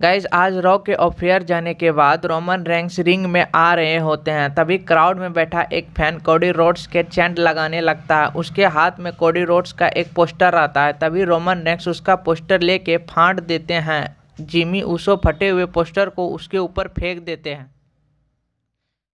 guys आज raw के off air जाने के बाद रोमन रैंक्स रिंग में आ रहे होते हैं तभी क्राउड में बैठा एक फैन कोडी रोड्स के चैंट लगाने लगता है उसके हाथ में कोडी रोड्स का एक पोस्टर आता है तभी रोमन रैंक्स उसका पोस्टर लेके फाड़ देते हैं जिमी उसो फटे हुए पोस्टर को उसके ऊपर फेंक देते हैं